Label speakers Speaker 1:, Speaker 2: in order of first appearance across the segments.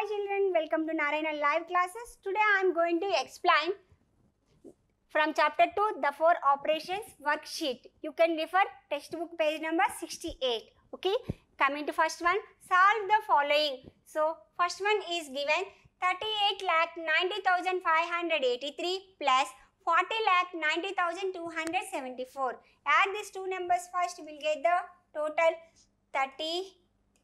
Speaker 1: Hi children, welcome to Narayana live classes. Today I am going to explain from chapter 2 the four operations worksheet. You can refer textbook page number 68. Okay, coming to first one, solve the following. So first one is given 38 lakh 90,583 plus 40 lakh 90,274. Add these two numbers first, we will get the total 30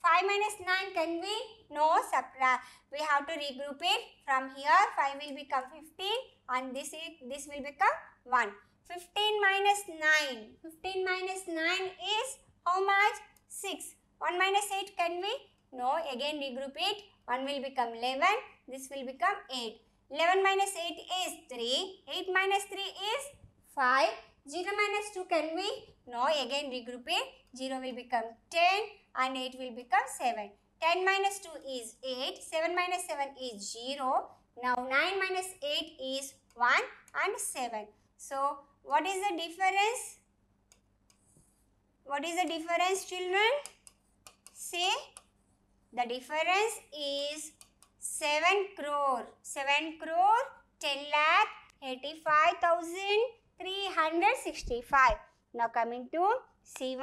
Speaker 1: 5 minus 9 can be no subtract. We have to regroup it from here 5 will become 15 and this, is, this will become 1. 15 minus 9. 15 minus 9 is how much? 6. 1 minus 8 can be no. Again regroup it. 1 will become 11. This will become 8. 11 minus 8 is 3. 8 minus 3 is 5. 0 minus 2 can be no. Again regroup it. 0 will become 10 and 8 will become 7. 10 minus 2 is 8, 7 minus 7 is 0. Now 9 minus 8 is 1 and 7. So what is the difference? What is the difference children? Say the difference is 7 crore. 7 crore 10 lakh 85,365. Now coming to C1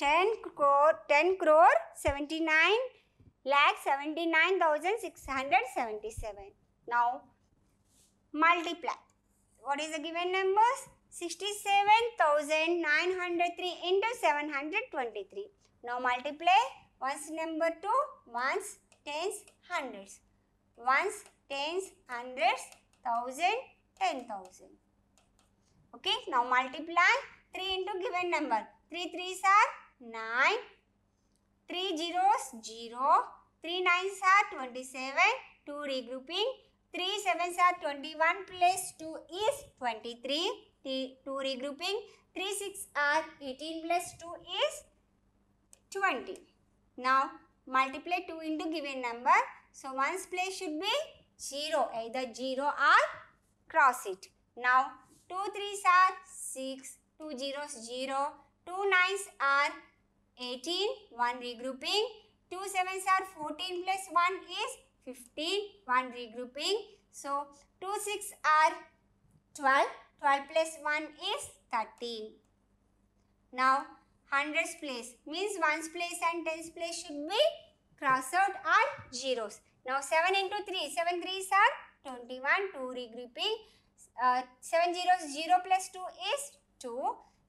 Speaker 1: 10 crore 10 crore 79 lakh 79677 now multiply what is the given numbers 67903 into 723 now multiply once, number two, once tens hundreds once tens hundreds thousand ten thousand okay now multiply 3 into given number 3 threes are 9, 3 zeros 0, 3 nines are 27, 2 regrouping, 3 sevens are 21 plus 2 is 23, 2 regrouping, 3 6 are 18 plus 2 is 20. Now multiply 2 into given number. So one's place should be 0, either 0 or cross it. Now 2 3s are 6, 2 zeros 0, 2 9s are 18, 1 regrouping, 2 7s are 14 plus 1 is 15, 1 regrouping. So 2 6 are 12, 12 plus 1 is 13. Now hundreds place means ones place and tens place should be crossed out are zeros. Now 7 into 3, 7 3s are 21, 2 regrouping. Uh, 7 zeros, 0 plus 2 is 2.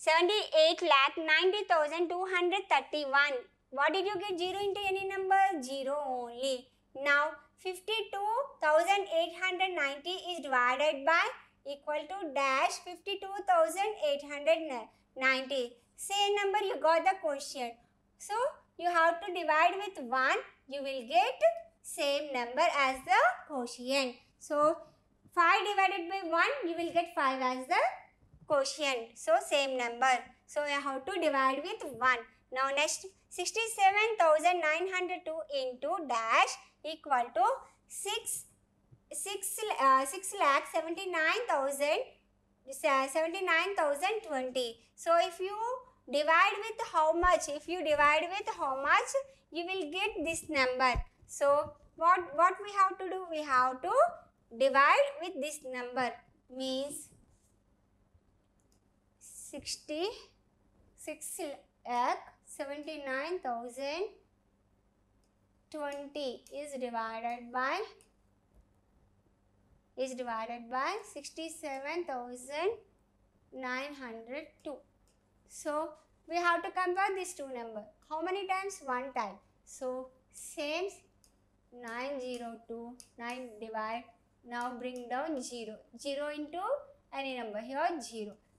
Speaker 1: 78 lakh 90,231. What did you get 0 into any number? 0 only. Now 52,890 is divided by equal to dash 52,890. Same number you got the quotient. So you have to divide with 1. You will get same number as the quotient. So 5 divided by 1 you will get 5 as the quotient. So same number. So I have to divide with 1. Now next 67,902 into dash equal to 6 6 uh, 6 lakh 79,020. Uh, so if you divide with how much if you divide with how much you will get this number. So what what we have to do we have to divide with this number means Sixty-six lakh seventy-nine thousand twenty is divided by is divided by sixty-seven thousand nine hundred two. So we have to compare these two numbers. How many times? One time. So same nine zero two nine divide. Now bring down 0. 0 into any number. Here 0.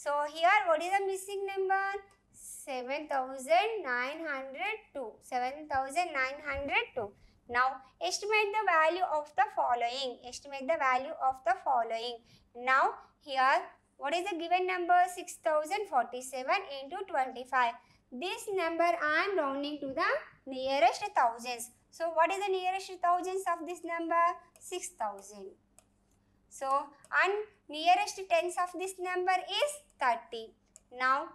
Speaker 1: So here what is the missing number? 7902. 7902. Now estimate the value of the following. Estimate the value of the following. Now here what is the given number? 6047 into 25. This number I am rounding to the nearest thousands. So what is the nearest thousands of this number? 6000. So and nearest tens of this number is 30. Now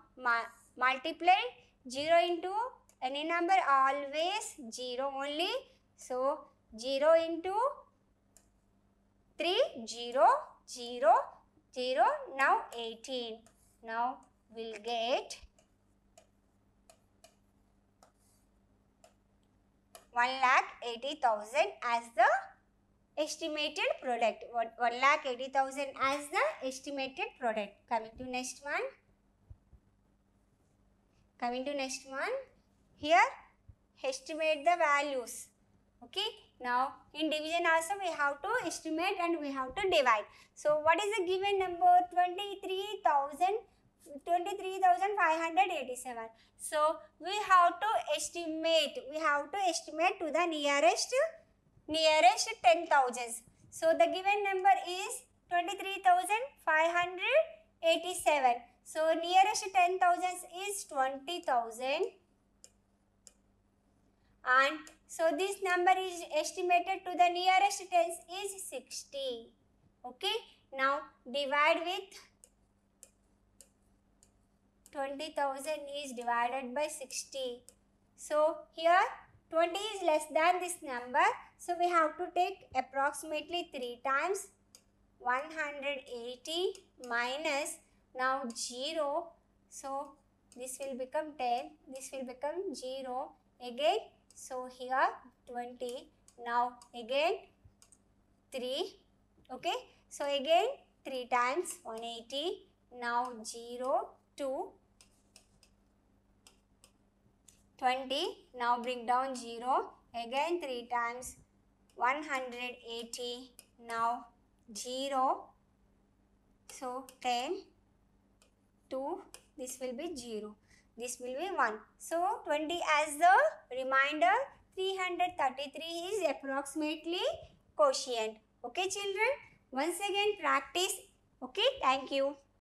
Speaker 1: multiply 0 into any number always 0 only. So 0 into 3 0 0 0 now 18. Now we'll get 1 lakh 80,000 as the estimated product 1,80,000 1 lakh 80000 as the estimated product coming to next one coming to next one here estimate the values okay now in division also we have to estimate and we have to divide so what is the given number 23000 23587 so we have to estimate we have to estimate to the nearest nearest 10 thousands. So the given number is 23,587. So nearest 10 thousands is 20,000. And so this number is estimated to the nearest tens is 60. Okay. Now divide with 20,000 is divided by 60. So here 20 is less than this number. So we have to take approximately 3 times 180 minus now 0. So this will become 10. This will become 0 again. So here 20. Now again 3. Okay. So again 3 times 180. Now 0 to 20. Now bring down 0. Again 3 times 180 now 0 so 10 2 this will be 0 this will be 1 so 20 as the reminder. 333 is approximately quotient okay children once again practice okay thank you